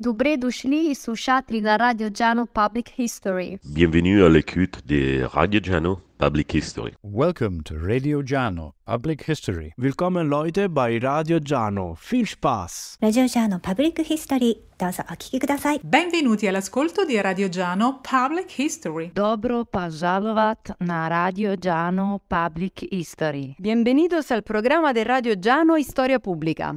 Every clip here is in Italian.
Dobrodošli i slušati na Radio Giano Public History. Bienvenue à l'écoute de Radio Giano Public History. Welcome to Radio Giano Public History. Willkommen Leute bei Radio Giano. Viel Spaß. Radio Giano Public History. Dosa akiki kudasai. Benvenuti all'ascolto di Radio Giano Public History. Dobro pozdravljat na Radio Giano Public History. Bienvenidos al programma del Radio Giano Storia Pubblica.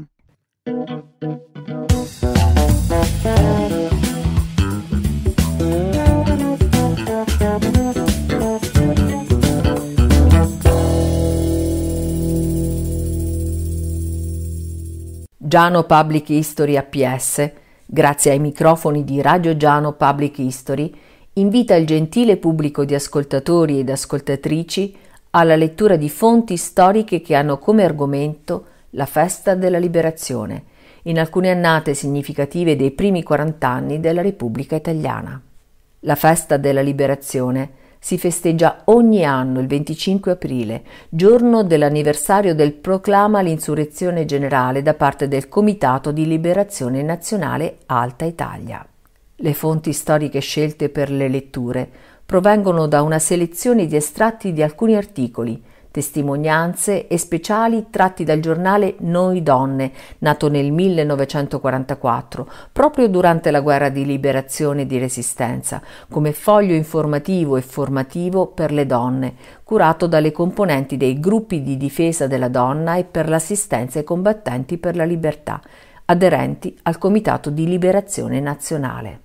Giano Public History APS, grazie ai microfoni di Radio Giano Public History, invita il gentile pubblico di ascoltatori ed ascoltatrici alla lettura di fonti storiche che hanno come argomento la festa della liberazione in alcune annate significative dei primi 40 anni della Repubblica Italiana. La festa della liberazione si festeggia ogni anno il 25 aprile, giorno dell'anniversario del proclama l'insurrezione generale da parte del Comitato di Liberazione Nazionale Alta Italia. Le fonti storiche scelte per le letture provengono da una selezione di estratti di alcuni articoli, testimonianze e speciali tratti dal giornale Noi Donne, nato nel 1944, proprio durante la guerra di liberazione e di resistenza, come foglio informativo e formativo per le donne, curato dalle componenti dei gruppi di difesa della donna e per l'assistenza ai combattenti per la libertà, aderenti al Comitato di Liberazione Nazionale.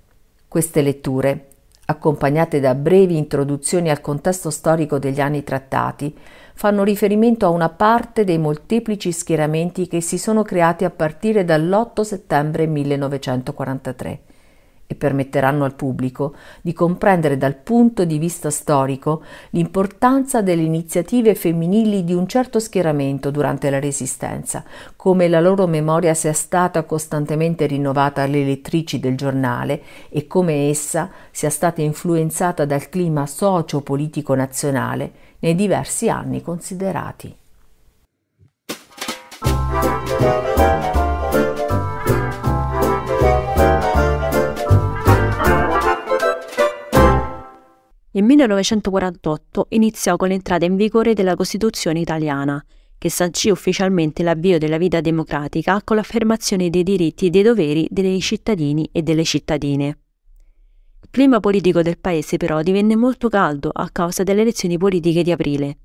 Queste letture accompagnate da brevi introduzioni al contesto storico degli anni trattati, fanno riferimento a una parte dei molteplici schieramenti che si sono creati a partire dall'8 settembre 1943 e permetteranno al pubblico di comprendere dal punto di vista storico l'importanza delle iniziative femminili di un certo schieramento durante la Resistenza, come la loro memoria sia stata costantemente rinnovata alle lettrici del giornale e come essa sia stata influenzata dal clima socio-politico nazionale nei diversi anni considerati. Il 1948 iniziò con l'entrata in vigore della Costituzione italiana, che sancì ufficialmente l'avvio della vita democratica con l'affermazione dei diritti e dei doveri dei cittadini e delle cittadine clima politico del paese però divenne molto caldo a causa delle elezioni politiche di aprile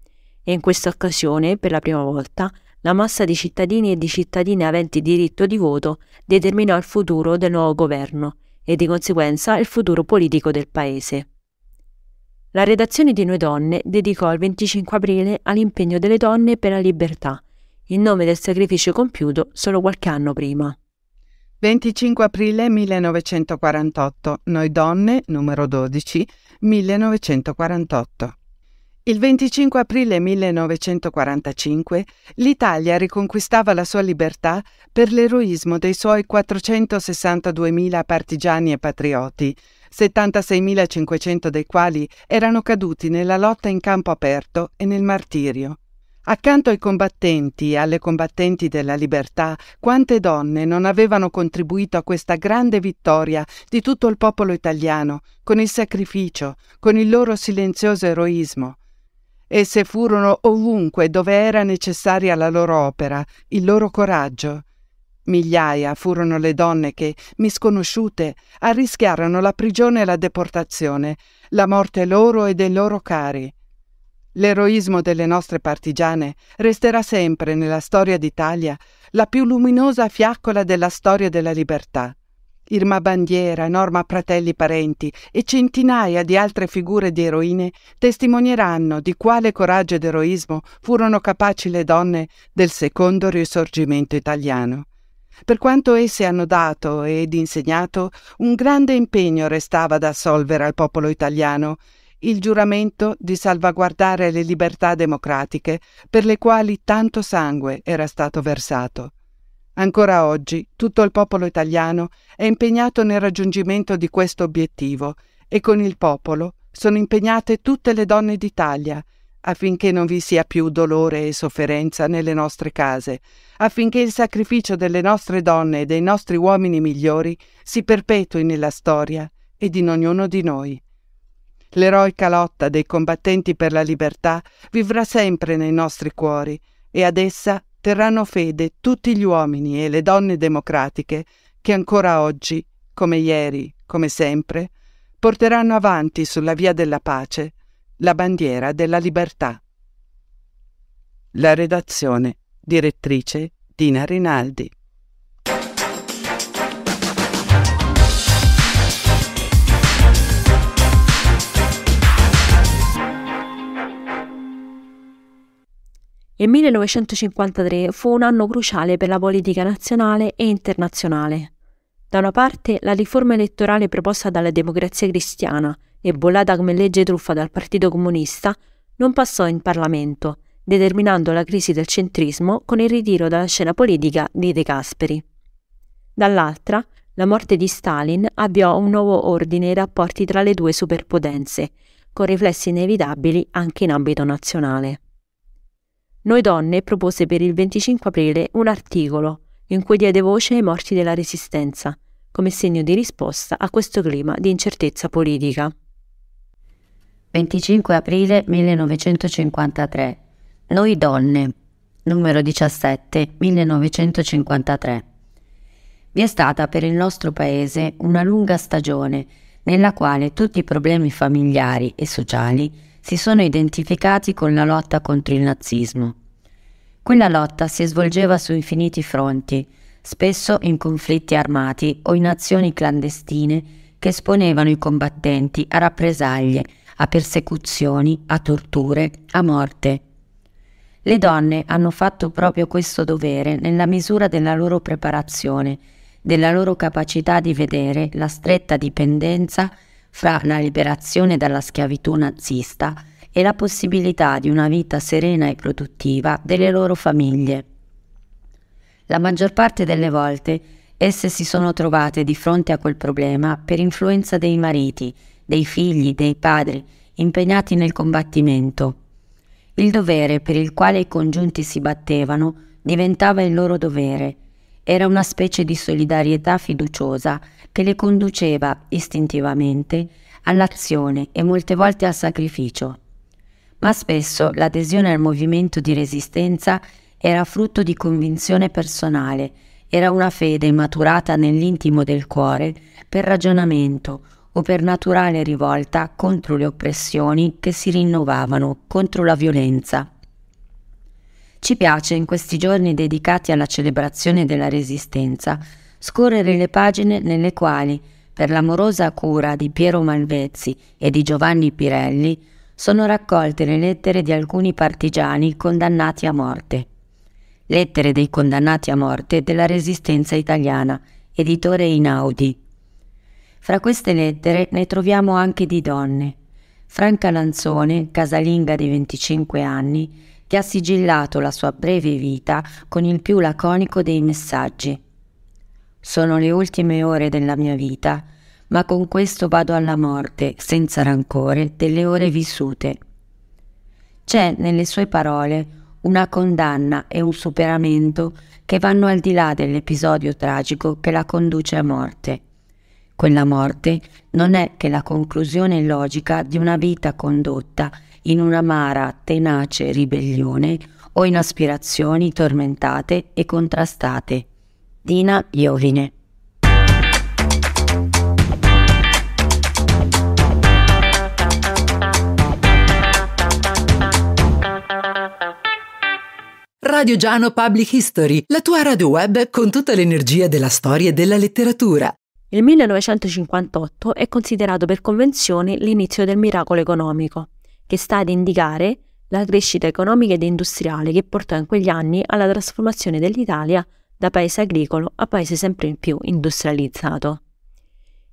e in questa occasione, per la prima volta, la massa di cittadini e di cittadine aventi diritto di voto determinò il futuro del nuovo governo e di conseguenza il futuro politico del paese. La redazione di Noi Donne dedicò il 25 aprile all'impegno delle donne per la libertà, in nome del sacrificio compiuto solo qualche anno prima. 25 aprile 1948, Noi donne, numero 12, 1948. Il 25 aprile 1945 l'Italia riconquistava la sua libertà per l'eroismo dei suoi 462.000 partigiani e patrioti, 76.500 dei quali erano caduti nella lotta in campo aperto e nel martirio. Accanto ai combattenti e alle combattenti della libertà, quante donne non avevano contribuito a questa grande vittoria di tutto il popolo italiano, con il sacrificio, con il loro silenzioso eroismo. Esse furono ovunque dove era necessaria la loro opera, il loro coraggio. Migliaia furono le donne che, misconosciute, arrischiarono la prigione e la deportazione, la morte loro e dei loro cari. L'eroismo delle nostre partigiane resterà sempre nella storia d'Italia la più luminosa fiaccola della storia della libertà. Irma Bandiera, Norma Pratelli Parenti e centinaia di altre figure di eroine testimonieranno di quale coraggio ed eroismo furono capaci le donne del secondo risorgimento italiano. Per quanto esse hanno dato ed insegnato, un grande impegno restava da assolvere al popolo italiano il giuramento di salvaguardare le libertà democratiche per le quali tanto sangue era stato versato. Ancora oggi tutto il popolo italiano è impegnato nel raggiungimento di questo obiettivo e con il popolo sono impegnate tutte le donne d'Italia affinché non vi sia più dolore e sofferenza nelle nostre case, affinché il sacrificio delle nostre donne e dei nostri uomini migliori si perpetui nella storia ed in ognuno di noi. L'eroica lotta dei combattenti per la libertà vivrà sempre nei nostri cuori e ad essa terranno fede tutti gli uomini e le donne democratiche che ancora oggi, come ieri, come sempre, porteranno avanti sulla via della pace la bandiera della libertà. La redazione, direttrice Dina Rinaldi. Il 1953 fu un anno cruciale per la politica nazionale e internazionale. Da una parte, la riforma elettorale proposta dalla democrazia cristiana e bollata come legge truffa dal Partito Comunista non passò in Parlamento, determinando la crisi del centrismo con il ritiro dalla scena politica di De Gasperi. Dall'altra, la morte di Stalin avviò un nuovo ordine ai rapporti tra le due superpotenze, con riflessi inevitabili anche in ambito nazionale. Noi Donne propose per il 25 aprile un articolo in cui diede voce ai morti della Resistenza, come segno di risposta a questo clima di incertezza politica. 25 aprile 1953. Noi Donne, numero 17, 1953. Vi è stata per il nostro Paese una lunga stagione nella quale tutti i problemi familiari e sociali si sono identificati con la lotta contro il nazismo. Quella lotta si svolgeva su infiniti fronti, spesso in conflitti armati o in azioni clandestine che esponevano i combattenti a rappresaglie, a persecuzioni, a torture, a morte. Le donne hanno fatto proprio questo dovere nella misura della loro preparazione, della loro capacità di vedere la stretta dipendenza fra la liberazione dalla schiavitù nazista e la possibilità di una vita serena e produttiva delle loro famiglie. La maggior parte delle volte esse si sono trovate di fronte a quel problema per influenza dei mariti, dei figli, dei padri, impegnati nel combattimento. Il dovere per il quale i congiunti si battevano diventava il loro dovere. Era una specie di solidarietà fiduciosa che le conduceva istintivamente all'azione e molte volte al sacrificio. Ma spesso l'adesione al movimento di resistenza era frutto di convinzione personale, era una fede maturata nell'intimo del cuore per ragionamento o per naturale rivolta contro le oppressioni che si rinnovavano, contro la violenza. Ci piace in questi giorni dedicati alla celebrazione della resistenza scorrere le pagine nelle quali, per l'amorosa cura di Piero Malvezzi e di Giovanni Pirelli, sono raccolte le lettere di alcuni partigiani condannati a morte. Lettere dei condannati a morte della Resistenza italiana, editore Inaudi. Fra queste lettere ne troviamo anche di donne. Franca Lanzone, casalinga di 25 anni, che ha sigillato la sua breve vita con il più laconico dei messaggi. Sono le ultime ore della mia vita, ma con questo vado alla morte, senza rancore, delle ore vissute. C'è nelle sue parole una condanna e un superamento che vanno al di là dell'episodio tragico che la conduce a morte. Quella morte non è che la conclusione logica di una vita condotta in un'amara, tenace ribellione o in aspirazioni tormentate e contrastate. Dina Iovine. Radio Giano Public History, la tua radio web con tutta l'energia della storia e della letteratura. Il 1958 è considerato per convenzione l'inizio del miracolo economico, che sta ad indicare la crescita economica ed industriale che portò in quegli anni alla trasformazione dell'Italia da paese agricolo a paese sempre più industrializzato.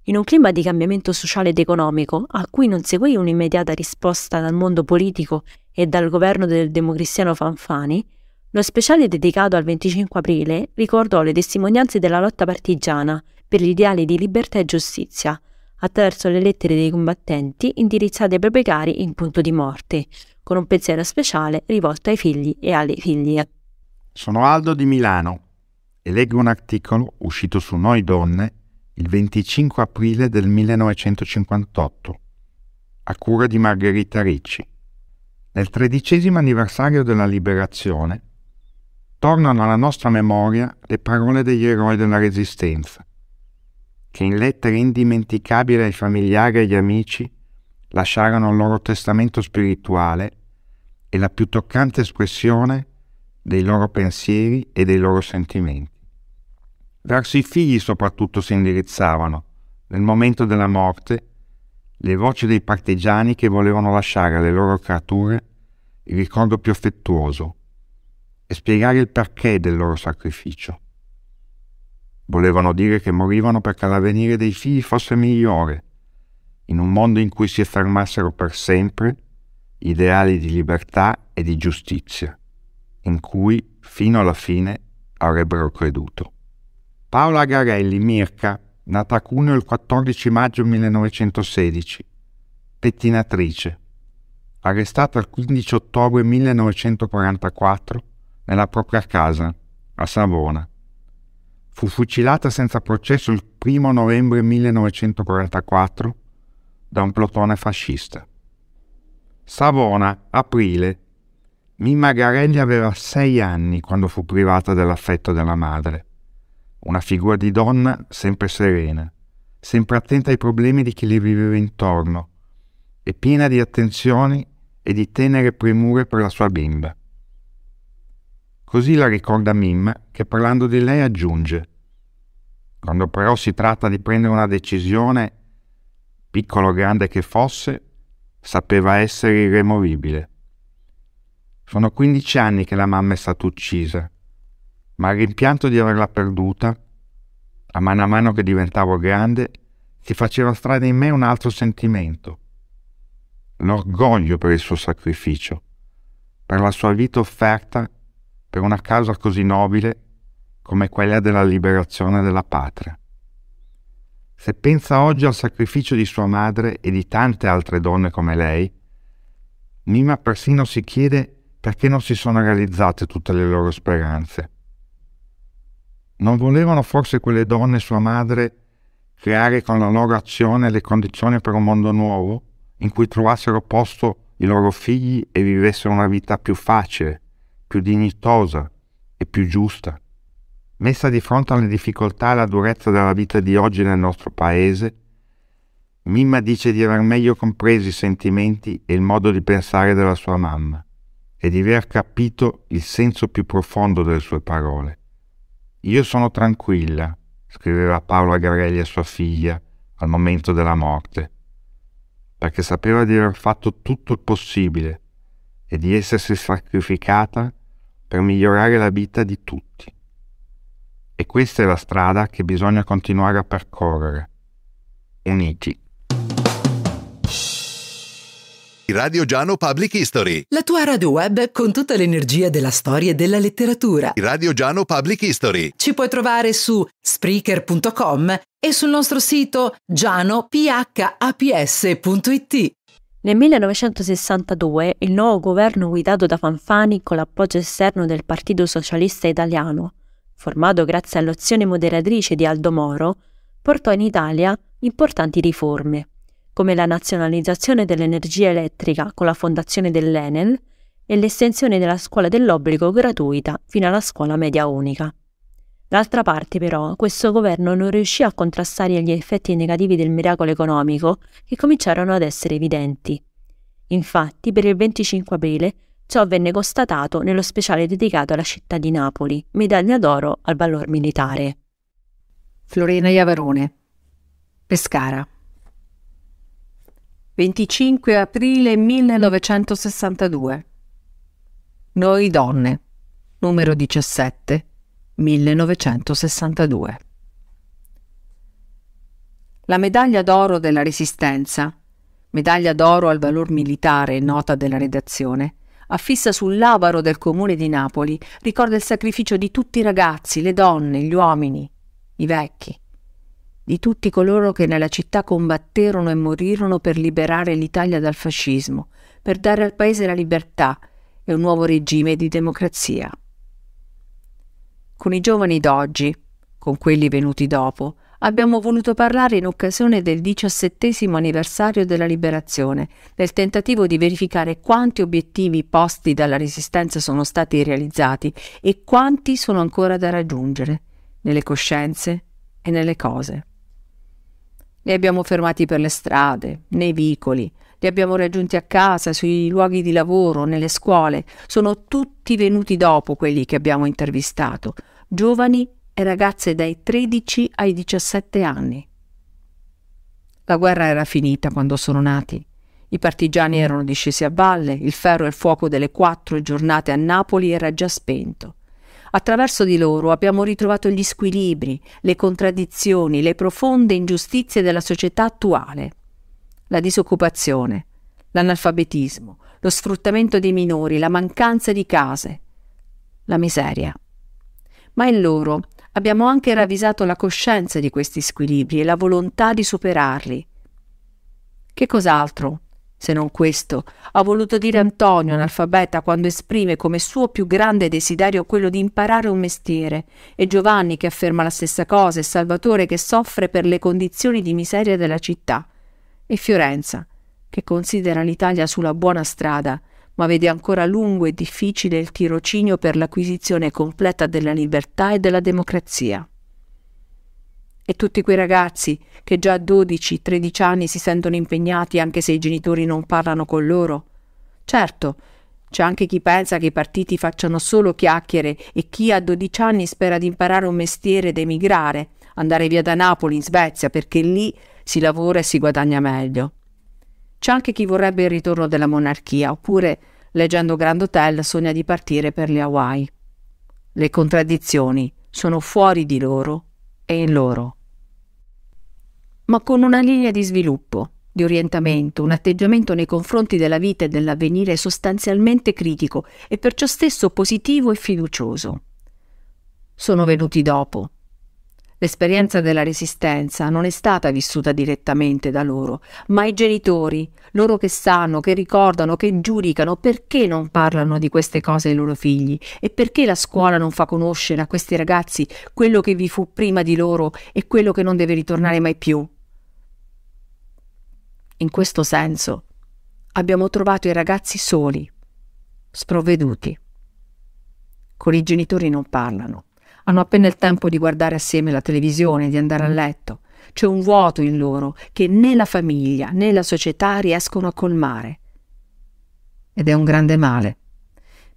In un clima di cambiamento sociale ed economico, a cui non seguì un'immediata risposta dal mondo politico e dal governo del democristiano Fanfani, lo speciale dedicato al 25 aprile ricordò le testimonianze della lotta partigiana per gli ideali di libertà e giustizia, attraverso le lettere dei combattenti indirizzate ai propri cari in punto di morte, con un pensiero speciale rivolto ai figli e alle figlie. Sono Aldo di Milano e leggo un articolo uscito su Noi Donne il 25 aprile del 1958, a cura di Margherita Ricci. Nel tredicesimo anniversario della liberazione, tornano alla nostra memoria le parole degli eroi della Resistenza, che in lettere indimenticabili ai familiari e agli amici lasciarono il loro testamento spirituale e la più toccante espressione dei loro pensieri e dei loro sentimenti. Verso i figli soprattutto si indirizzavano, nel momento della morte, le voci dei partigiani che volevano lasciare alle loro creature il ricordo più affettuoso e spiegare il perché del loro sacrificio. Volevano dire che morivano perché l'avvenire dei figli fosse migliore, in un mondo in cui si affermassero per sempre ideali di libertà e di giustizia in cui fino alla fine avrebbero creduto. Paola Garelli Mirka, nata a Cuneo il 14 maggio 1916, pettinatrice, arrestata il 15 ottobre 1944 nella propria casa a Savona. Fu fucilata senza processo il 1 novembre 1944 da un plotone fascista. Savona, aprile Mimma Garelli aveva sei anni quando fu privata dell'affetto della madre. Una figura di donna sempre serena, sempre attenta ai problemi di chi le viveva intorno e piena di attenzioni e di tenere premure per la sua bimba. Così la ricorda Mimma che parlando di lei aggiunge quando però si tratta di prendere una decisione, piccolo o grande che fosse, sapeva essere irremovibile. Sono 15 anni che la mamma è stata uccisa, ma il rimpianto di averla perduta, a mano a mano che diventavo grande, si faceva strada in me un altro sentimento. L'orgoglio per il suo sacrificio, per la sua vita offerta per una causa così nobile come quella della liberazione della patria. Se pensa oggi al sacrificio di sua madre e di tante altre donne come lei, Mima persino si chiede perché non si sono realizzate tutte le loro speranze. Non volevano forse quelle donne e sua madre creare con la loro azione le condizioni per un mondo nuovo, in cui trovassero posto i loro figli e vivessero una vita più facile, più dignitosa e più giusta. Messa di fronte alle difficoltà e alla durezza della vita di oggi nel nostro paese, Mimma dice di aver meglio compreso i sentimenti e il modo di pensare della sua mamma e di aver capito il senso più profondo delle sue parole. Io sono tranquilla, scriveva Paola Garelli a sua figlia al momento della morte, perché sapeva di aver fatto tutto il possibile e di essersi sacrificata per migliorare la vita di tutti. E questa è la strada che bisogna continuare a percorrere, uniti. Radio Giano Public History. La tua radio web con tutta l'energia della storia e della letteratura. Radio Giano Public History. Ci puoi trovare su spreaker.com e sul nostro sito gianophaps.it. Nel 1962 il nuovo governo guidato da Fanfani con l'appoggio esterno del Partito Socialista Italiano, formato grazie all'azione moderatrice di Aldo Moro, portò in Italia importanti riforme come la nazionalizzazione dell'energia elettrica con la fondazione dell'Enel e l'estensione della scuola dell'obbligo gratuita fino alla scuola media unica. D'altra parte però questo governo non riuscì a contrastare gli effetti negativi del miracolo economico che cominciarono ad essere evidenti. Infatti per il 25 aprile ciò venne constatato nello speciale dedicato alla città di Napoli, medaglia d'oro al valor militare. Florina Iavarone, Pescara 25 aprile 1962. Noi donne, numero 17, 1962. La medaglia d'oro della Resistenza, medaglia d'oro al valor militare, nota della redazione, affissa sull'avaro del comune di Napoli, ricorda il sacrificio di tutti i ragazzi, le donne, gli uomini, i vecchi di tutti coloro che nella città combatterono e morirono per liberare l'Italia dal fascismo, per dare al paese la libertà e un nuovo regime di democrazia. Con i giovani d'oggi, con quelli venuti dopo, abbiamo voluto parlare in occasione del diciassettesimo anniversario della liberazione, nel tentativo di verificare quanti obiettivi posti dalla resistenza sono stati realizzati e quanti sono ancora da raggiungere, nelle coscienze e nelle cose. Li abbiamo fermati per le strade, nei vicoli, li abbiamo raggiunti a casa, sui luoghi di lavoro, nelle scuole. Sono tutti venuti dopo quelli che abbiamo intervistato, giovani e ragazze dai 13 ai 17 anni. La guerra era finita quando sono nati. I partigiani erano discesi a valle, il ferro e il fuoco delle quattro giornate a Napoli era già spento. Attraverso di loro abbiamo ritrovato gli squilibri, le contraddizioni, le profonde ingiustizie della società attuale. La disoccupazione, l'analfabetismo, lo sfruttamento dei minori, la mancanza di case, la miseria. Ma in loro abbiamo anche ravvisato la coscienza di questi squilibri e la volontà di superarli. Che cos'altro se non questo, ha voluto dire Antonio, analfabeta, quando esprime come suo più grande desiderio quello di imparare un mestiere, e Giovanni che afferma la stessa cosa, e Salvatore che soffre per le condizioni di miseria della città, e Fiorenza, che considera l'Italia sulla buona strada, ma vede ancora lungo e difficile il tirocinio per l'acquisizione completa della libertà e della democrazia. E tutti quei ragazzi che già a 12-13 anni si sentono impegnati anche se i genitori non parlano con loro. Certo, c'è anche chi pensa che i partiti facciano solo chiacchiere e chi a 12 anni spera di imparare un mestiere ed emigrare, andare via da Napoli in Svezia perché lì si lavora e si guadagna meglio. C'è anche chi vorrebbe il ritorno della monarchia, oppure, leggendo Grand Hotel, sogna di partire per le Hawaii. Le contraddizioni sono fuori di loro e in loro ma con una linea di sviluppo, di orientamento, un atteggiamento nei confronti della vita e dell'avvenire sostanzialmente critico e perciò stesso positivo e fiducioso. Sono venuti dopo. L'esperienza della resistenza non è stata vissuta direttamente da loro, ma i genitori, loro che sanno, che ricordano, che giudicano, perché non parlano di queste cose ai loro figli e perché la scuola non fa conoscere a questi ragazzi quello che vi fu prima di loro e quello che non deve ritornare mai più. In questo senso abbiamo trovato i ragazzi soli, sprovveduti. Con i genitori non parlano. Hanno appena il tempo di guardare assieme la televisione, di andare a mm. letto. C'è un vuoto in loro che né la famiglia né la società riescono a colmare. Ed è un grande male,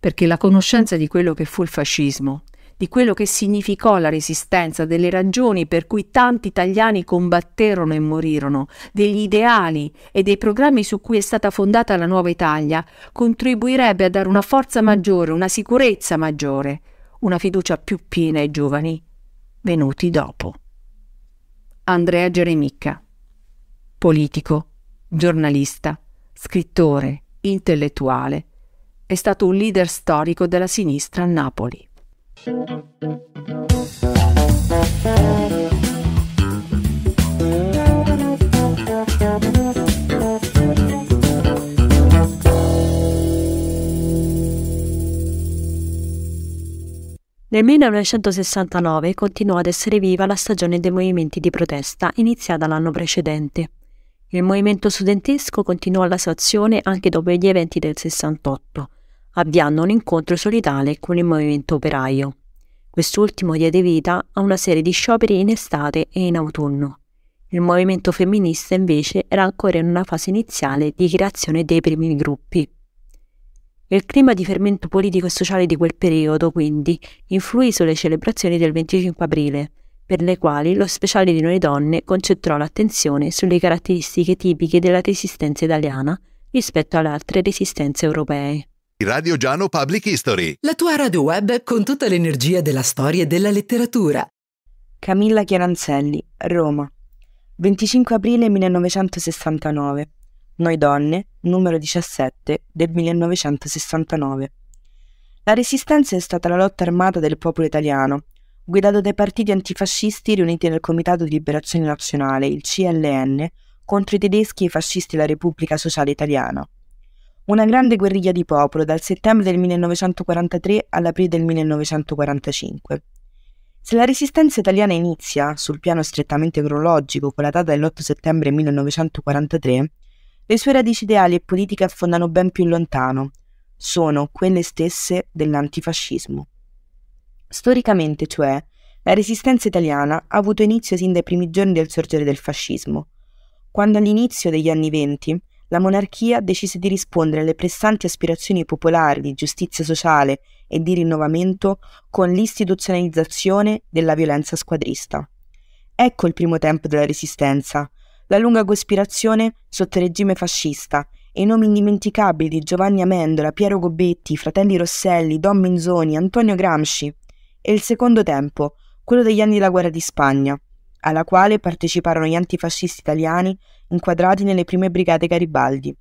perché la conoscenza di quello che fu il fascismo di quello che significò la resistenza, delle ragioni per cui tanti italiani combatterono e morirono, degli ideali e dei programmi su cui è stata fondata la nuova Italia, contribuirebbe a dare una forza maggiore, una sicurezza maggiore, una fiducia più piena ai giovani venuti dopo. Andrea Geremicca, politico, giornalista, scrittore, intellettuale, è stato un leader storico della sinistra a Napoli. Nel 1969 continuò ad essere viva la stagione dei movimenti di protesta iniziata l'anno precedente. Il movimento studentesco continuò la sua azione anche dopo gli eventi del 68, avviando un incontro solitale con il movimento operaio. Quest'ultimo diede vita a una serie di scioperi in estate e in autunno. Il movimento femminista invece era ancora in una fase iniziale di creazione dei primi gruppi. Il clima di fermento politico e sociale di quel periodo, quindi, influì sulle celebrazioni del 25 aprile, per le quali lo speciale di Noi Donne concentrò l'attenzione sulle caratteristiche tipiche della resistenza italiana rispetto alle altre resistenze europee. Radio Giano Public History. La tua radio web con tutta l'energia della storia e della letteratura. Camilla Chiaranzelli, Roma. 25 aprile 1969. Noi donne, numero 17 del 1969. La resistenza è stata la lotta armata del popolo italiano, guidata dai partiti antifascisti riuniti nel Comitato di Liberazione Nazionale, il CLN, contro i tedeschi e i fascisti della Repubblica Sociale Italiana. Una grande guerriglia di popolo dal settembre del 1943 all'aprile del 1945. Se la resistenza italiana inizia, sul piano strettamente cronologico, con la data dell'8 settembre 1943, le sue radici ideali e politiche affondano ben più lontano. Sono quelle stesse dell'antifascismo. Storicamente, cioè, la resistenza italiana ha avuto inizio sin dai primi giorni del sorgere del fascismo, quando all'inizio degli anni venti la monarchia decise di rispondere alle pressanti aspirazioni popolari di giustizia sociale e di rinnovamento con l'istituzionalizzazione della violenza squadrista. Ecco il primo tempo della Resistenza, la lunga cospirazione sotto il regime fascista e i nomi indimenticabili di Giovanni Amendola, Piero Gobetti, fratelli Rosselli, Don Minzoni, Antonio Gramsci. E il secondo tempo, quello degli anni della guerra di Spagna, alla quale parteciparono gli antifascisti italiani inquadrati nelle prime brigate Garibaldi.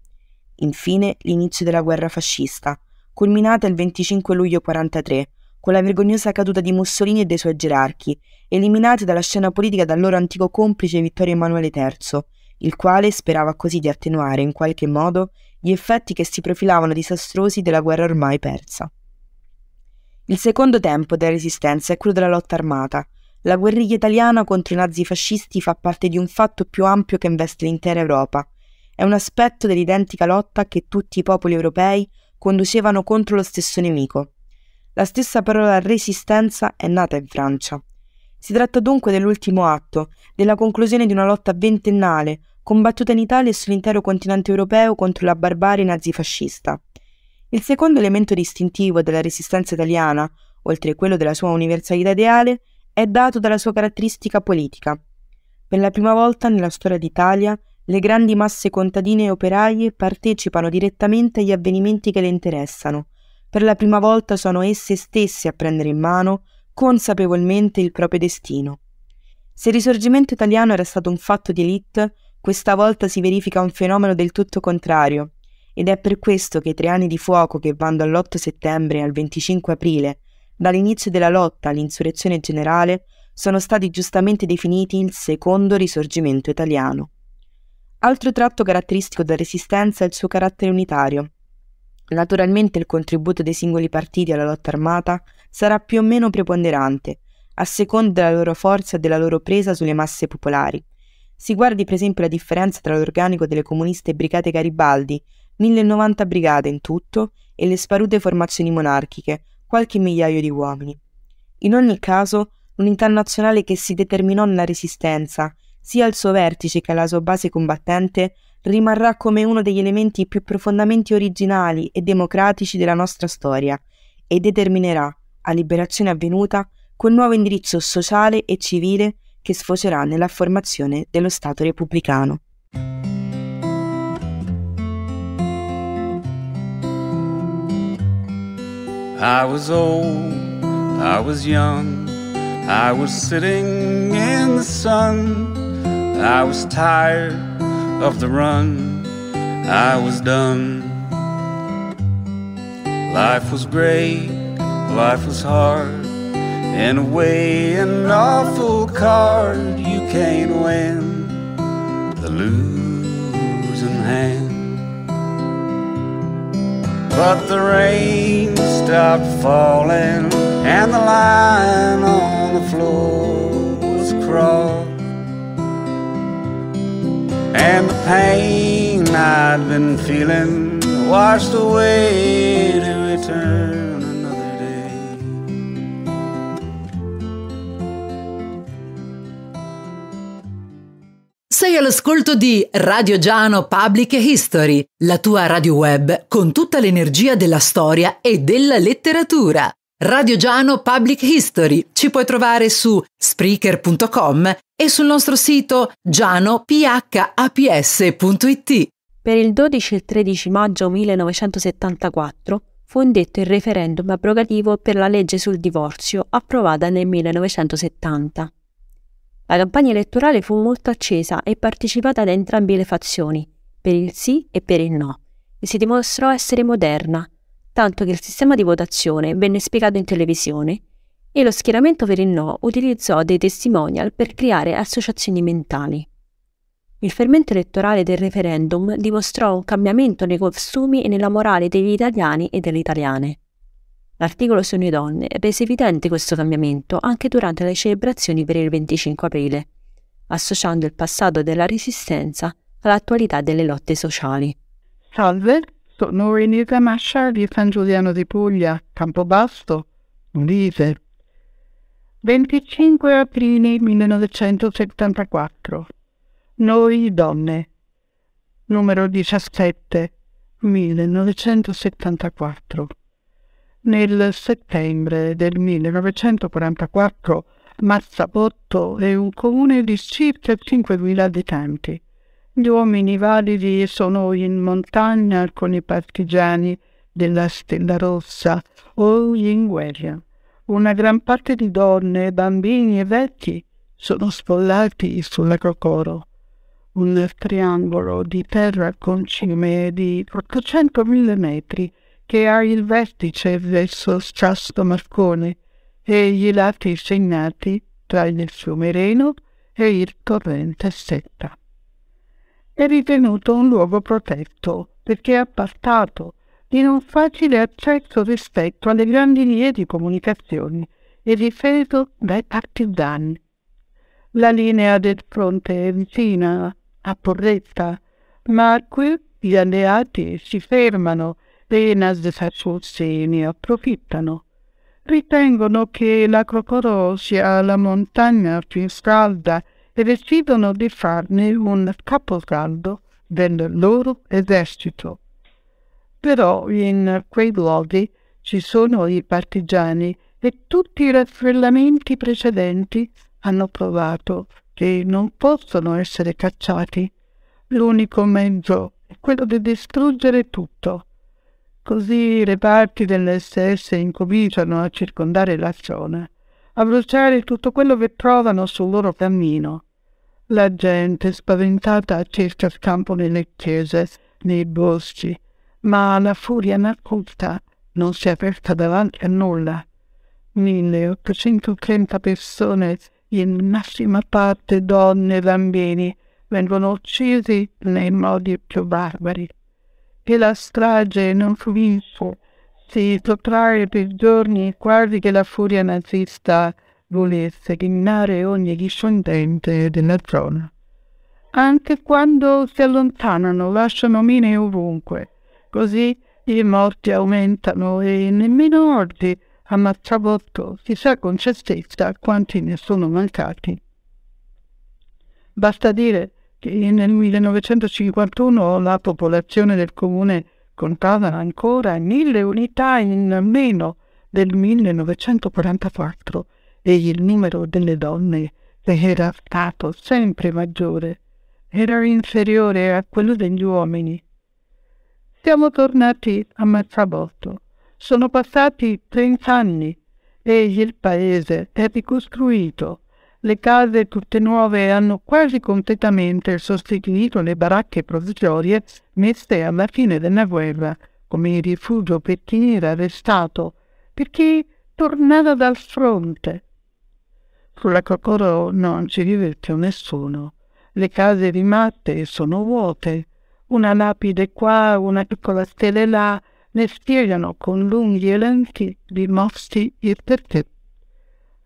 Infine l'inizio della guerra fascista, culminata il 25 luglio 1943, con la vergognosa caduta di Mussolini e dei suoi gerarchi, eliminati dalla scena politica dal loro antico complice Vittorio Emanuele III, il quale sperava così di attenuare in qualche modo gli effetti che si profilavano disastrosi della guerra ormai persa. Il secondo tempo della resistenza è quello della lotta armata, la guerriglia italiana contro i nazifascisti fa parte di un fatto più ampio che investe l'intera Europa. È un aspetto dell'identica lotta che tutti i popoli europei conducevano contro lo stesso nemico. La stessa parola resistenza è nata in Francia. Si tratta dunque dell'ultimo atto, della conclusione di una lotta ventennale, combattuta in Italia e sull'intero continente europeo contro la barbarie nazifascista. Il secondo elemento distintivo della resistenza italiana, oltre a quello della sua universalità ideale, è dato dalla sua caratteristica politica. Per la prima volta nella storia d'Italia, le grandi masse contadine e operaie partecipano direttamente agli avvenimenti che le interessano. Per la prima volta sono esse stesse a prendere in mano consapevolmente il proprio destino. Se il risorgimento italiano era stato un fatto di elite, questa volta si verifica un fenomeno del tutto contrario, ed è per questo che i tre anni di fuoco che vanno dall'8 settembre al 25 aprile dall'inizio della lotta all'insurrezione generale, sono stati giustamente definiti il secondo risorgimento italiano. Altro tratto caratteristico della Resistenza è il suo carattere unitario. Naturalmente il contributo dei singoli partiti alla lotta armata sarà più o meno preponderante, a seconda della loro forza e della loro presa sulle masse popolari. Si guardi per esempio la differenza tra l'organico delle comuniste brigate Garibaldi, 1090 brigate in tutto, e le sparute formazioni monarchiche, qualche migliaio di uomini. In ogni caso, l'unità nazionale che si determinò nella resistenza, sia al suo vertice che alla sua base combattente, rimarrà come uno degli elementi più profondamente originali e democratici della nostra storia e determinerà, a liberazione avvenuta, quel nuovo indirizzo sociale e civile che sfocerà nella formazione dello Stato repubblicano. I was old, I was young, I was sitting in the sun. I was tired of the run, I was done. Life was great, life was hard. In a way, an awful card you can't win. The lose. But the rain stopped falling and the line on the floor was crossed. And the pain I'd been feeling washed away to return. Sei all'ascolto di Radio Giano Public History, la tua radio web con tutta l'energia della storia e della letteratura. Radio Giano Public History ci puoi trovare su spreaker.com e sul nostro sito gianophaps.it. Per il 12 e il 13 maggio 1974 fu indetto il referendum abrogativo per la legge sul divorzio approvata nel 1970. La campagna elettorale fu molto accesa e partecipata da entrambe le fazioni, per il sì e per il no, e si dimostrò essere moderna, tanto che il sistema di votazione venne spiegato in televisione e lo schieramento per il no utilizzò dei testimonial per creare associazioni mentali. Il fermento elettorale del referendum dimostrò un cambiamento nei costumi e nella morale degli italiani e delle italiane. L'articolo sono le donne rese evidente questo cambiamento anche durante le celebrazioni per il 25 aprile, associando il passato della resistenza all'attualità delle lotte sociali. Salve, sono Renata Masciar di San Giuliano di Puglia, Campobasto, Molise. 25 aprile 1974. Noi donne. Numero 17. 1974. Nel settembre del 1944 Marzabotto è un comune di circa 5.000 abitanti. Gli uomini validi sono in montagna con i partigiani della Stella Rossa o in guerra. Una gran parte di donne, bambini e vecchi sono sfollati sulla Cocoro, un triangolo di terra con cime di 800.000 metri che ha il vertice verso Sasso Marcone e gli lati segnati tra il Fiumereno e il torrente Setta. È ritenuto un luogo protetto perché è appartato di non facile accesso rispetto alle grandi vie di comunicazione e difeso dai partigiani. La linea del fronte è vicina a Porretta, ma qui gli alleati si fermano penas de Sassucci ne approfittano. Ritengono che la l'Acroporo sia la montagna più scalda e decidono di farne un caposaldo del loro esercito. Però in quei luoghi ci sono i partigiani e tutti i raffreddamenti precedenti hanno provato che non possono essere cacciati. L'unico mezzo è quello di distruggere tutto. Così i reparti stesse incominciano a circondare la zona, a bruciare tutto quello che trovano sul loro cammino. La gente spaventata cerca scampo nelle chiese, nei boschi, ma la furia nascosta non si è aperta davanti a nulla. 1830 persone, in massima parte donne e bambini, vengono uccisi nei modi più barbari che la strage non fu finisce, si sottrae per giorni quasi che la furia nazista volesse eliminare ogni discendente della zona. Anche quando si allontanano lasciano mine ovunque, così i morti aumentano e nemmeno oggi a Mazzabotto si sa con certezza quanti ne sono mancati. Basta dire che nel 1951 la popolazione del comune contava ancora mille unità in meno del 1944 e il numero delle donne era stato sempre maggiore, era inferiore a quello degli uomini. Siamo tornati a Mazzabotto. Sono passati trent'anni e il paese è ricostruito le case tutte nuove hanno quasi completamente sostituito le baracche provvisorie messe alla fine della guerra come rifugio per chi era restato, chi tornava dal fronte. Sulla Cocoro non ci vive più nessuno. Le case rimatte sono vuote. Una lapide qua, una piccola stella là, ne spiegano con lunghi elenchi di mossi e perché.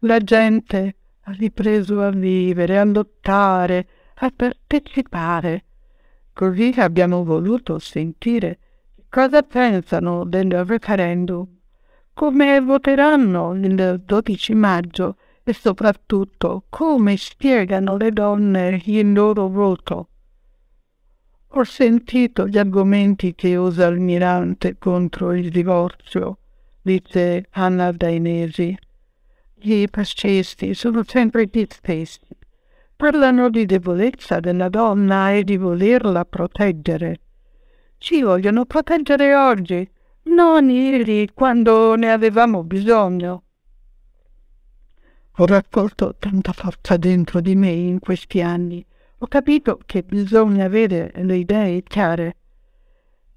La gente ha ripreso a vivere, a lottare, a partecipare. Così abbiamo voluto sentire cosa pensano del referendum, come voteranno il 12 maggio e soprattutto come spiegano le donne il loro voto. Ho sentito gli argomenti che usa il Mirante contro il divorzio, disse Anna Dainesi gli fascisti sono sempre gli stessi. Parlano di debolezza della donna e di volerla proteggere. Ci vogliono proteggere oggi, non ieri quando ne avevamo bisogno. Ho raccolto tanta forza dentro di me in questi anni. Ho capito che bisogna avere le idee chiare.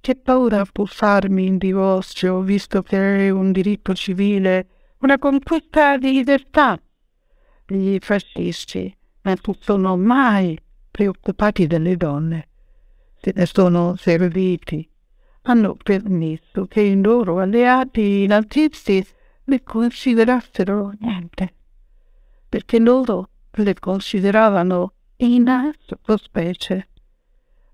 Che paura a pulsarmi in divorzio, visto che è un diritto civile una conquista di libertà. Gli fascisti non si sono mai preoccupati delle donne, se ne sono serviti. Hanno permesso che i loro alleati nazisti le considerassero niente, perché loro le consideravano in specie.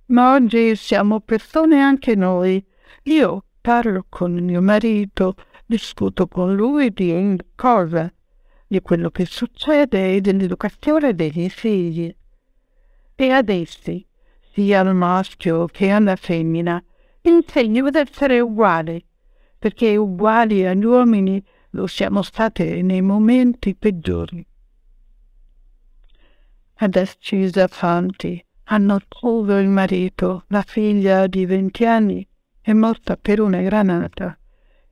Ma oggi siamo persone anche noi. Io parlo con mio marito discuto con lui di cosa, di quello che succede e dell'educazione dei figli. E ad essi, sia al maschio che alla femmina, insegno ad essere uguali, perché uguali agli uomini lo siamo stati nei momenti peggiori. Ad i Zafanti hanno trovato il marito, la figlia di venti anni è morta per una granata.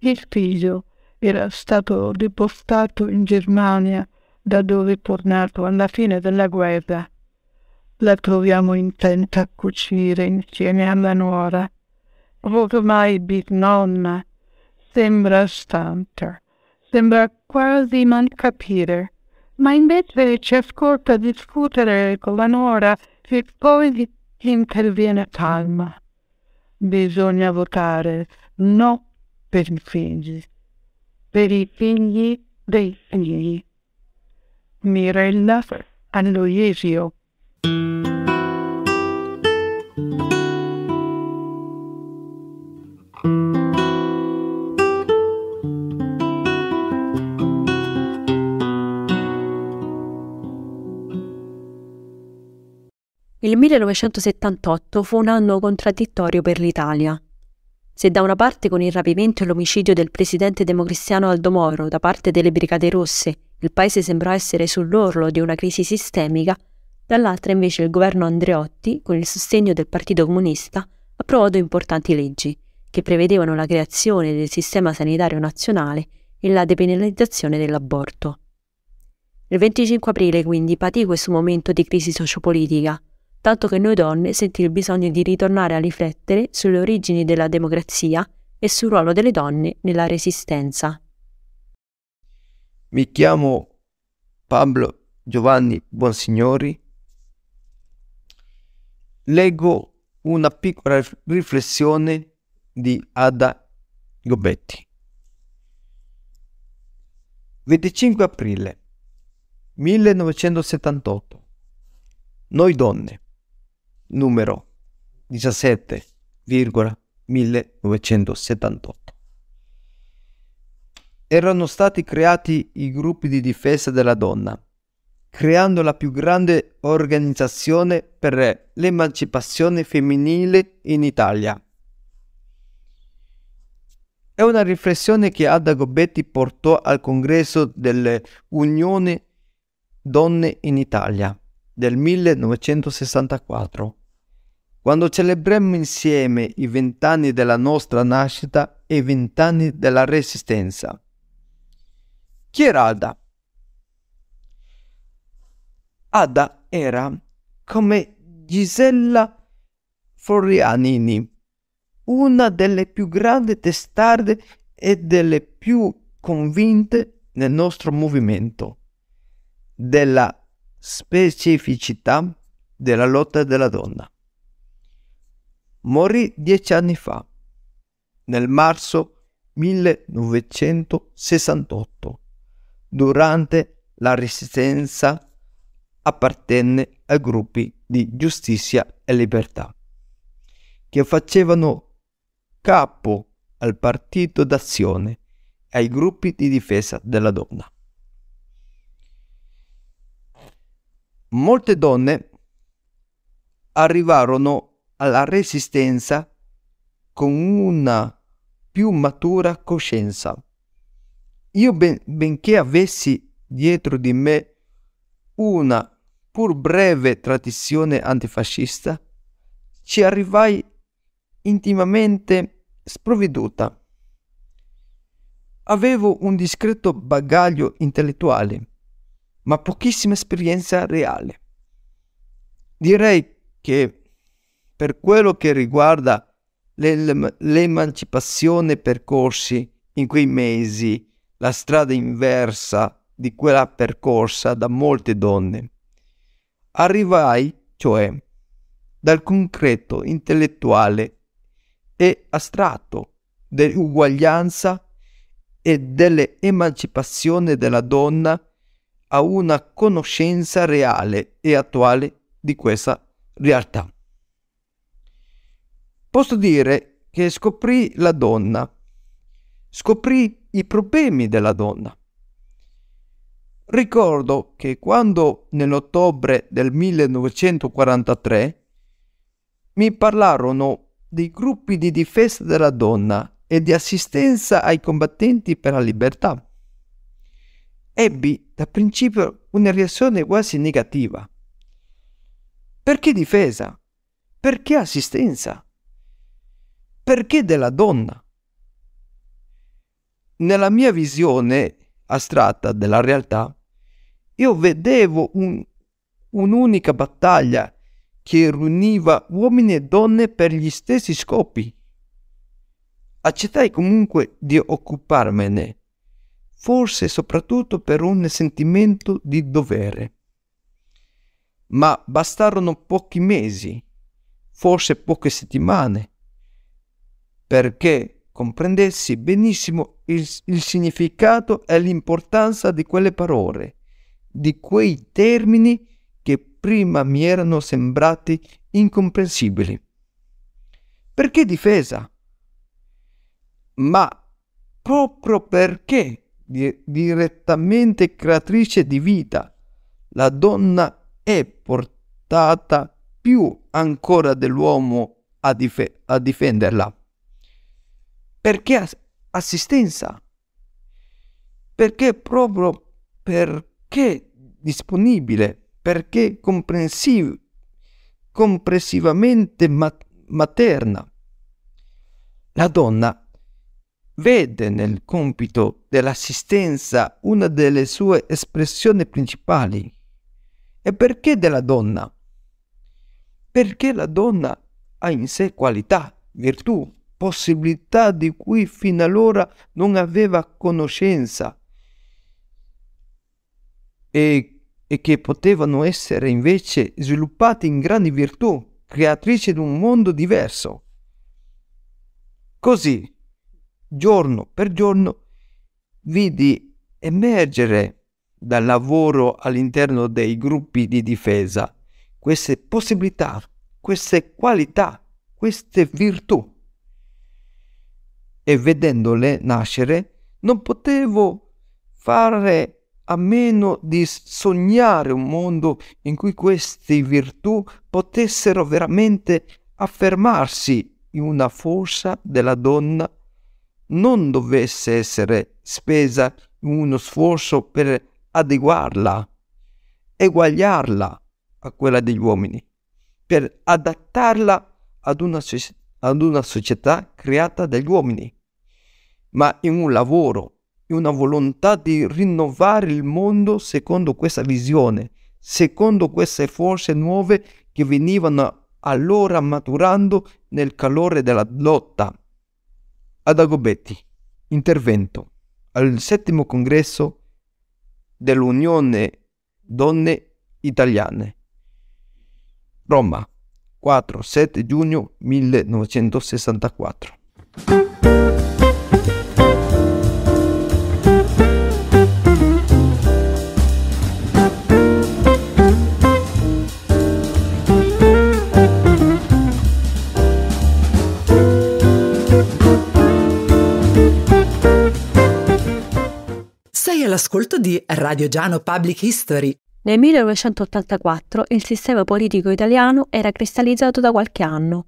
Il figlio era stato deportato in Germania, da dove è tornato alla fine della guerra. La troviamo intenta a cucire insieme alla nuora. Ormai bisnonna sembra stanca, sembra quasi non capire, ma invece ci ascolta discutere con la nuora e poi interviene calma. Bisogna votare no per i figli, per i figli dei figli. Mirella Aloisio. Il 1978 fu un anno contraddittorio per l'Italia. Se da una parte con il rapimento e l'omicidio del presidente democristiano Aldo Moro da parte delle Brigate Rosse il paese sembrò essere sull'orlo di una crisi sistemica, dall'altra invece il governo Andreotti, con il sostegno del Partito Comunista, approvò due importanti leggi, che prevedevano la creazione del sistema sanitario nazionale e la depenalizzazione dell'aborto. Il 25 aprile quindi patì questo momento di crisi sociopolitica, tanto che noi donne sentì il bisogno di ritornare a riflettere sulle origini della democrazia e sul ruolo delle donne nella resistenza. Mi chiamo Pablo Giovanni Buonsignori. Leggo una piccola riflessione di Ada Gobetti. 25 aprile 1978 Noi donne numero 17,1978. Erano stati creati i gruppi di difesa della donna, creando la più grande organizzazione per l'emancipazione femminile in Italia. È una riflessione che Ada Gobetti portò al congresso dell'Unione Donne in Italia del 1964 quando celebremmo insieme i vent'anni della nostra nascita e i vent'anni della resistenza. Chi era Ada? Ada era come Gisella Forianini, una delle più grandi testarde e delle più convinte nel nostro movimento della specificità della lotta della donna morì dieci anni fa, nel marzo 1968, durante la resistenza appartenne ai gruppi di giustizia e libertà, che facevano capo al partito d'azione e ai gruppi di difesa della donna. Molte donne arrivarono alla resistenza con una più matura coscienza. Io ben, benché avessi dietro di me una pur breve tradizione antifascista, ci arrivai intimamente sprovveduta. Avevo un discreto bagaglio intellettuale, ma pochissima esperienza reale. Direi che per quello che riguarda l'emancipazione percorsi in quei mesi, la strada inversa di quella percorsa da molte donne. Arrivai, cioè, dal concreto intellettuale e astratto dell'uguaglianza e dell'emancipazione della donna a una conoscenza reale e attuale di questa realtà. Posso dire che scoprì la donna, scoprì i problemi della donna. Ricordo che quando nell'ottobre del 1943 mi parlarono dei gruppi di difesa della donna e di assistenza ai combattenti per la libertà, ebbi da principio una reazione quasi negativa. Perché difesa? Perché assistenza? perché della donna? Nella mia visione astratta della realtà, io vedevo un, un'unica battaglia che riuniva uomini e donne per gli stessi scopi. Accettai comunque di occuparmene, forse soprattutto per un sentimento di dovere. Ma bastarono pochi mesi, forse poche settimane, perché comprendessi benissimo il, il significato e l'importanza di quelle parole, di quei termini che prima mi erano sembrati incomprensibili. Perché difesa? Ma proprio perché direttamente creatrice di vita, la donna è portata più ancora dell'uomo a, dif- a difenderla. Perché assistenza? Perché proprio perché disponibile, perché comprensiv- comprensivamente mat- materna. La donna vede nel compito dell'assistenza una delle sue espressioni principali. E perché della donna? Perché la donna ha in sé qualità, virtù, possibilità di cui fino allora non aveva conoscenza e, e che potevano essere invece sviluppate in grandi virtù, creatrici di un mondo diverso. Così, giorno per giorno, vidi emergere dal lavoro all'interno dei gruppi di difesa queste possibilità, queste qualità, queste virtù e vedendole nascere non potevo fare a meno di sognare un mondo in cui queste virtù potessero veramente affermarsi in una forza della donna non dovesse essere spesa in uno sforzo per adeguarla, eguagliarla a quella degli uomini, per adattarla ad una ad una società creata dagli uomini, ma in un lavoro, in una volontà di rinnovare il mondo secondo questa visione, secondo queste forze nuove che venivano allora maturando nel calore della lotta. Ad Agobetti, intervento al settimo congresso dell'Unione Donne Italiane, Roma, 4-7 giugno 1964. Sei all'ascolto di Radio Giano Public History nel 1984 il sistema politico italiano era cristallizzato da qualche anno.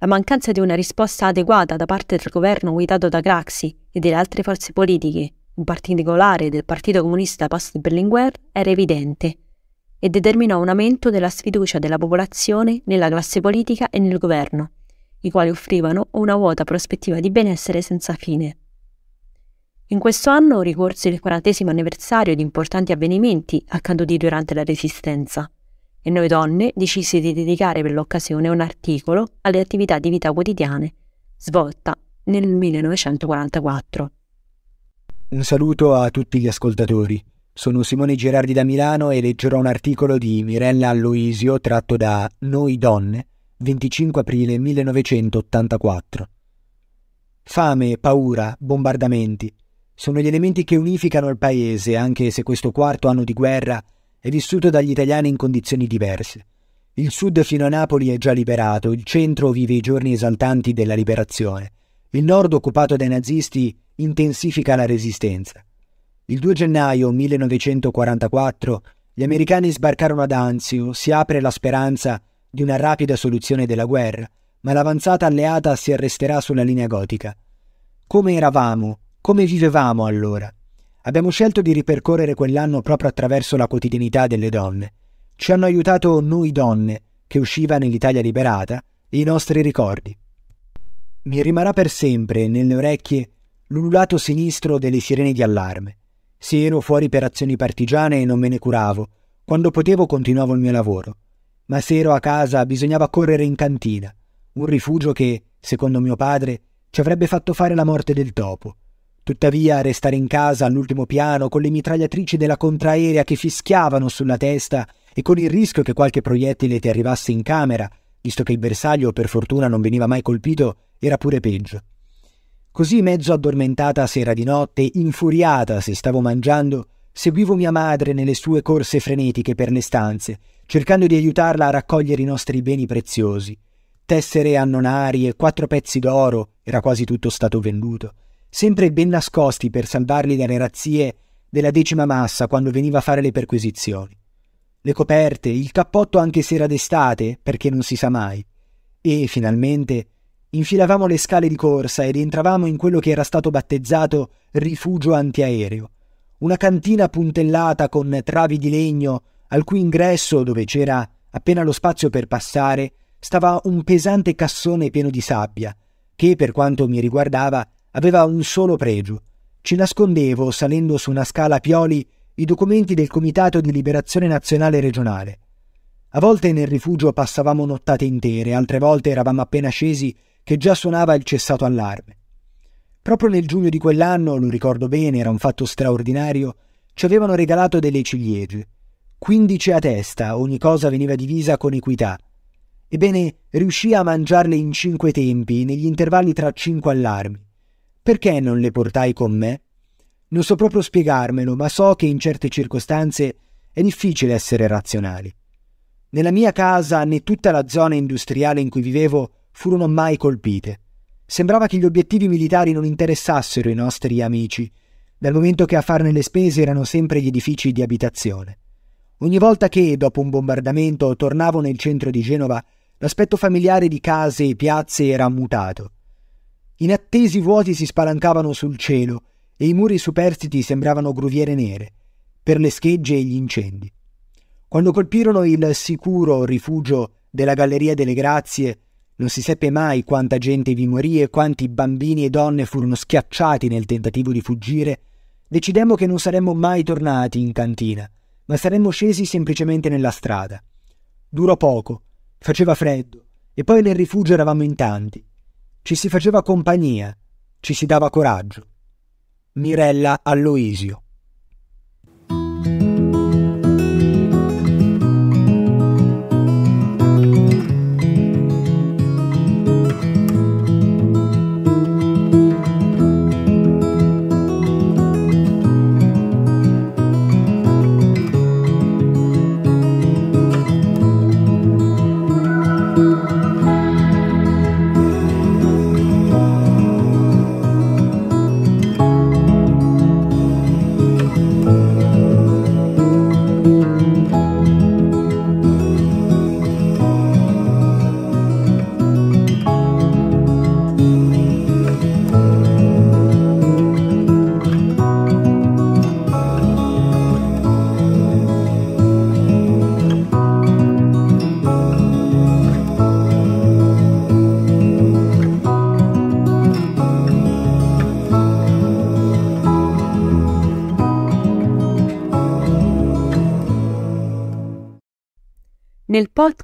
La mancanza di una risposta adeguata da parte del governo guidato da Graxi e delle altre forze politiche, in particolare del Partito Comunista post-Berlinguer, era evidente e determinò un aumento della sfiducia della popolazione nella classe politica e nel governo, i quali offrivano una vuota prospettiva di benessere senza fine. In questo anno ricorse il 40 anniversario di importanti avvenimenti accaduti durante la Resistenza e noi donne decise di dedicare per l'occasione un articolo alle attività di vita quotidiane svolta nel 1944. Un saluto a tutti gli ascoltatori. Sono Simone Gerardi da Milano e leggerò un articolo di Mirella Aloisio tratto da Noi donne, 25 aprile 1984. Fame, paura, bombardamenti sono gli elementi che unificano il paese, anche se questo quarto anno di guerra è vissuto dagli italiani in condizioni diverse. Il sud fino a Napoli è già liberato, il centro vive i giorni esaltanti della liberazione, il nord occupato dai nazisti intensifica la resistenza. Il 2 gennaio 1944 gli americani sbarcarono ad Anzio, si apre la speranza di una rapida soluzione della guerra, ma l'avanzata alleata si arresterà sulla linea gotica. Come eravamo, come vivevamo allora? Abbiamo scelto di ripercorrere quell'anno proprio attraverso la quotidianità delle donne. Ci hanno aiutato noi donne, che usciva nell'Italia liberata, i nostri ricordi. Mi rimarrà per sempre nelle orecchie l'ululato sinistro delle sirene di allarme. Se ero fuori per azioni partigiane e non me ne curavo, quando potevo continuavo il mio lavoro. Ma se ero a casa bisognava correre in cantina, un rifugio che, secondo mio padre, ci avrebbe fatto fare la morte del topo. Tuttavia, restare in casa all'ultimo piano con le mitragliatrici della contraerea che fischiavano sulla testa e con il rischio che qualche proiettile ti arrivasse in camera, visto che il bersaglio per fortuna non veniva mai colpito, era pure peggio. Così mezzo addormentata sera di notte, infuriata se stavo mangiando, seguivo mia madre nelle sue corse frenetiche per le stanze, cercando di aiutarla a raccogliere i nostri beni preziosi. Tessere annonarie, quattro pezzi d'oro, era quasi tutto stato venduto, sempre ben nascosti per salvarli dalle razzie della decima massa quando veniva a fare le perquisizioni. Le coperte, il cappotto anche se era d'estate, perché non si sa mai. E, finalmente, infilavamo le scale di corsa ed entravamo in quello che era stato battezzato rifugio antiaereo. Una cantina puntellata con travi di legno, al cui ingresso, dove c'era appena lo spazio per passare, stava un pesante cassone pieno di sabbia, che, per quanto mi riguardava, aveva un solo pregio. Ci nascondevo, salendo su una scala a pioli, i documenti del Comitato di Liberazione Nazionale Regionale. A volte nel rifugio passavamo nottate intere, altre volte eravamo appena scesi che già suonava il cessato allarme. Proprio nel giugno di quell'anno, lo ricordo bene, era un fatto straordinario, ci avevano regalato delle ciliegie. 15 a testa, ogni cosa veniva divisa con equità. Ebbene, riuscii a mangiarle in cinque tempi, negli intervalli tra cinque allarmi. Perché non le portai con me? Non so proprio spiegarmelo, ma so che in certe circostanze è difficile essere razionali. Nella mia casa né tutta la zona industriale in cui vivevo furono mai colpite. Sembrava che gli obiettivi militari non interessassero i nostri amici, dal momento che a farne le spese erano sempre gli edifici di abitazione. Ogni volta che, dopo un bombardamento, tornavo nel centro di Genova, l'aspetto familiare di case e piazze era mutato. Inattesi vuoti si spalancavano sul cielo e i muri superstiti sembravano gruviere nere, per le schegge e gli incendi. Quando colpirono il sicuro rifugio della Galleria delle Grazie, non si seppe mai quanta gente vi morì e quanti bambini e donne furono schiacciati nel tentativo di fuggire, decidemmo che non saremmo mai tornati in cantina, ma saremmo scesi semplicemente nella strada. Durò poco, faceva freddo, e poi nel rifugio eravamo in tanti, ci si faceva compagnia, ci si dava coraggio. Mirella Aloisio.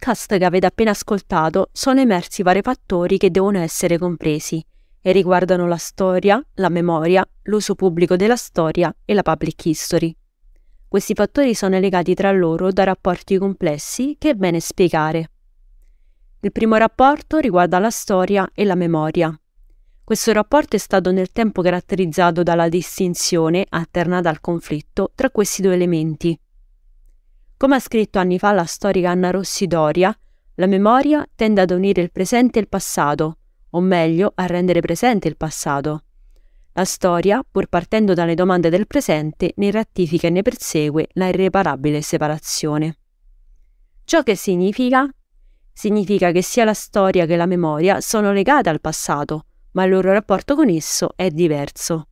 podcast che avete appena ascoltato sono emersi vari fattori che devono essere compresi e riguardano la storia, la memoria, l'uso pubblico della storia e la public history. Questi fattori sono legati tra loro da rapporti complessi che è bene spiegare. Il primo rapporto riguarda la storia e la memoria. Questo rapporto è stato nel tempo caratterizzato dalla distinzione, alternata al conflitto, tra questi due elementi, come ha scritto anni fa la storica Anna Rossi Doria, la memoria tende ad unire il presente e il passato, o meglio, a rendere presente il passato. La storia, pur partendo dalle domande del presente, ne rettifica e ne persegue la irreparabile separazione. Ciò che significa? Significa che sia la storia che la memoria sono legate al passato, ma il loro rapporto con esso è diverso.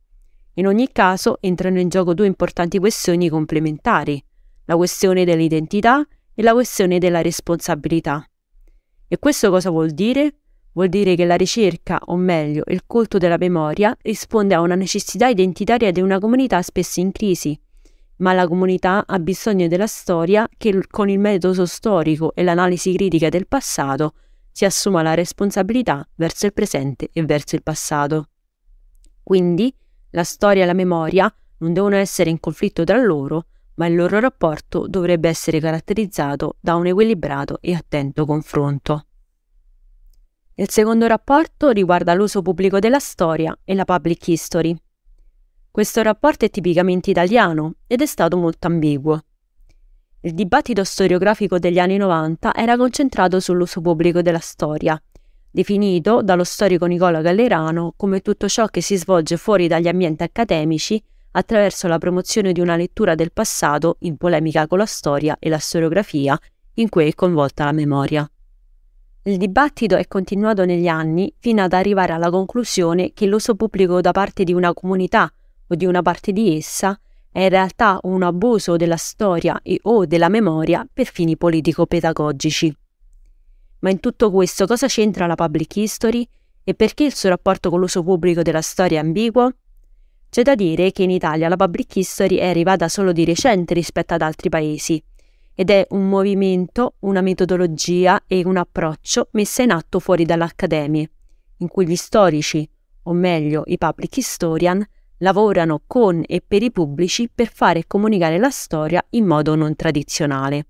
In ogni caso entrano in gioco due importanti questioni complementari, la questione dell'identità e la questione della responsabilità. E questo cosa vuol dire? Vuol dire che la ricerca, o meglio il culto della memoria, risponde a una necessità identitaria di una comunità spesso in crisi, ma la comunità ha bisogno della storia che con il metodo storico e l'analisi critica del passato si assuma la responsabilità verso il presente e verso il passato. Quindi la storia e la memoria non devono essere in conflitto tra loro, ma il loro rapporto dovrebbe essere caratterizzato da un equilibrato e attento confronto. Il secondo rapporto riguarda l'uso pubblico della storia e la public history. Questo rapporto è tipicamente italiano ed è stato molto ambiguo. Il dibattito storiografico degli anni 90 era concentrato sull'uso pubblico della storia, definito dallo storico Nicola Gallerano come tutto ciò che si svolge fuori dagli ambienti accademici attraverso la promozione di una lettura del passato in polemica con la storia e la storiografia in cui è coinvolta la memoria. Il dibattito è continuato negli anni fino ad arrivare alla conclusione che l'uso pubblico da parte di una comunità o di una parte di essa è in realtà un abuso della storia e o della memoria per fini politico-pedagogici. Ma in tutto questo cosa c'entra la public history e perché il suo rapporto con l'uso pubblico della storia è ambiguo? C'è da dire che in Italia la public history è arrivata solo di recente rispetto ad altri paesi ed è un movimento, una metodologia e un approccio messa in atto fuori dall'Accademia, in cui gli storici, o meglio i public historian, lavorano con e per i pubblici per fare e comunicare la storia in modo non tradizionale.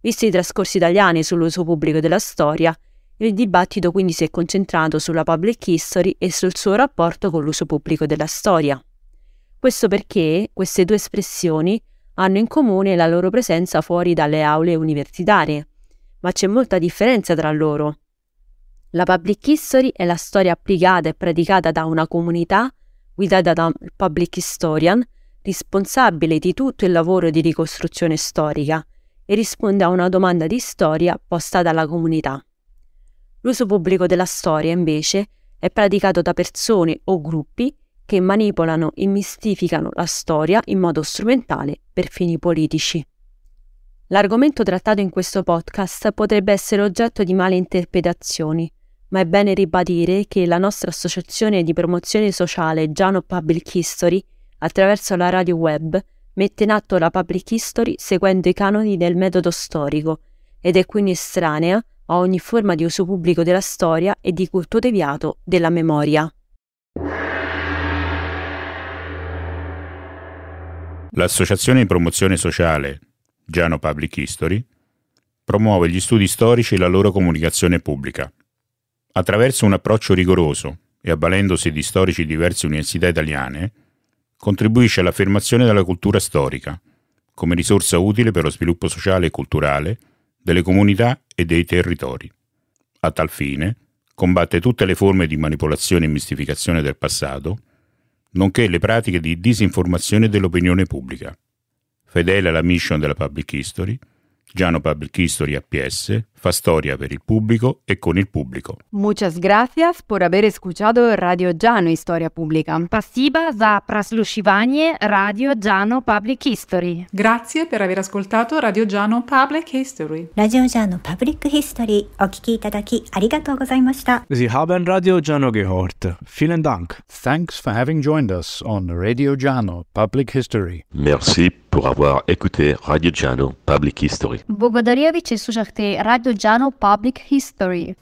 Visti i trascorsi italiani sull'uso pubblico della storia, il dibattito quindi si è concentrato sulla public history e sul suo rapporto con l'uso pubblico della storia. Questo perché queste due espressioni hanno in comune la loro presenza fuori dalle aule universitarie, ma c'è molta differenza tra loro. La public history è la storia applicata e praticata da una comunità guidata da un public historian responsabile di tutto il lavoro di ricostruzione storica e risponde a una domanda di storia posta dalla comunità. L'uso pubblico della storia, invece, è praticato da persone o gruppi che manipolano e mistificano la storia in modo strumentale per fini politici. L'argomento trattato in questo podcast potrebbe essere oggetto di male interpretazioni, ma è bene ribadire che la nostra associazione di promozione sociale Giano Public History, attraverso la radio web, mette in atto la public history seguendo i canoni del metodo storico ed è quindi estranea a ogni forma di uso pubblico della storia e di culto deviato della memoria. L'Associazione di Promozione Sociale, Giano Public History, promuove gli studi storici e la loro comunicazione pubblica. Attraverso un approccio rigoroso e avvalendosi di storici di diverse università italiane, contribuisce all'affermazione della cultura storica, come risorsa utile per lo sviluppo sociale e culturale delle comunità e dei territori. A tal fine, combatte tutte le forme di manipolazione e mistificazione del passato, nonché le pratiche di disinformazione dell'opinione pubblica. Fedele alla mission della Public History, Giano Public History APS Fa storia per il pubblico e con il pubblico. Muchas gracias por haber escuchado Radio Giano Historia Pubblica. Pasiba za praslušivanje Radio Giano Public History. Grazie per aver ascoltato Radio Giano Public History. Radio Giano Public History お聞きいただきありがとうございました。Sie haben Radio Giano gehört. Vielen Dank. Thanks for having joined us on Radio Giano Public History. Merci pour avoir écouté Radio Giano Public History. Благодаря ви, че слушахте Radio to journal public history.